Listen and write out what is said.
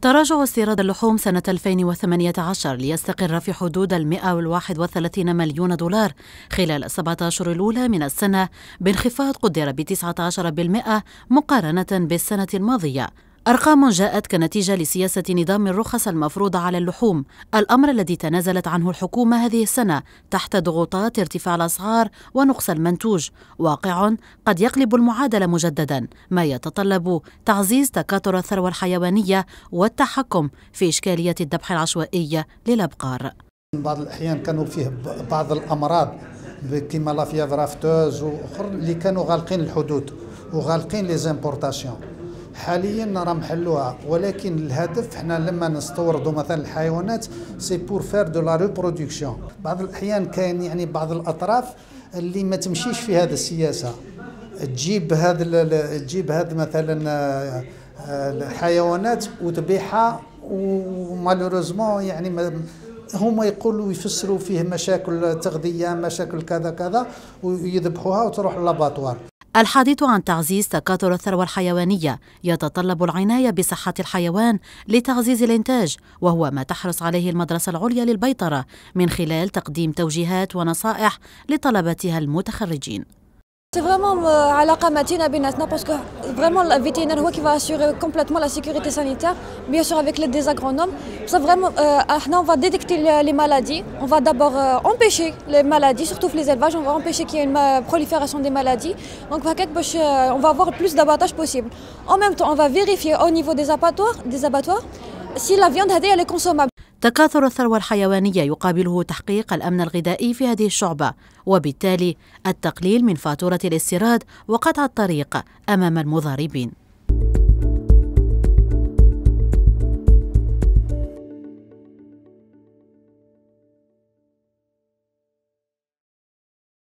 تراجع استيراد اللحوم سنة 2018 ليستقر في حدود ال 131 مليون دولار خلال السبعة أشهر الأولى من السنة بانخفاض قدر ب 19% مقارنة بالسنة الماضية أرقام جاءت كنتيجة لسياسة نظام الرخص المفروضة على اللحوم، الأمر الذي تنازلت عنه الحكومة هذه السنة تحت ضغوطات ارتفاع الأسعار ونقص المنتوج، واقع قد يقلب المعادلة مجددا، ما يتطلب تعزيز تكاثر الثروة الحيوانية والتحكم في إشكالية الذبح العشوائي للأبقار. بعض الأحيان كانوا فيه بعض الأمراض كما لافيا درافتوز وأخر اللي كانوا غالقين الحدود وغالقين لي حاليا راه محلوها ولكن الهدف حنا لما نستوردوا مثلا الحيوانات سي بور فير دو لا ريبرودكسيون بعض الاحيان كاين يعني بعض الاطراف اللي ما تمشيش في هذه السياسه تجيب هذا تجيب هذا مثلا آه، آه، الحيوانات وتبيعها ومالوروزمون يعني هما يقولوا يفسروا فيه مشاكل تغذيه مشاكل كذا كذا ويذبحوها وتروح للاباطوار الحديث عن تعزيز تكاثر الثروة الحيوانية يتطلب العناية بصحة الحيوان لتعزيز الإنتاج وهو ما تحرص عليه المدرسة العليا للبيطرة من خلال تقديم توجيهات ونصائح لطلبتها المتخرجين C'est vraiment euh, à la à parce que vraiment la vétérinaire qui va assurer complètement la sécurité sanitaire, bien sûr avec l'aide des agronomes. Ça vraiment, euh, on va détecter les maladies, on va d'abord euh, empêcher les maladies, surtout les élevages, on va empêcher qu'il y ait une prolifération des maladies. Donc on va avoir le plus d'abattage possible. En même temps, on va vérifier au niveau des abattoirs, des abattoirs si la viande elle est consommable. تكاثر الثروة الحيوانية يقابله تحقيق الأمن الغذائي في هذه الشعبة وبالتالي التقليل من فاتورة الاستيراد وقطع الطريق أمام المضاربين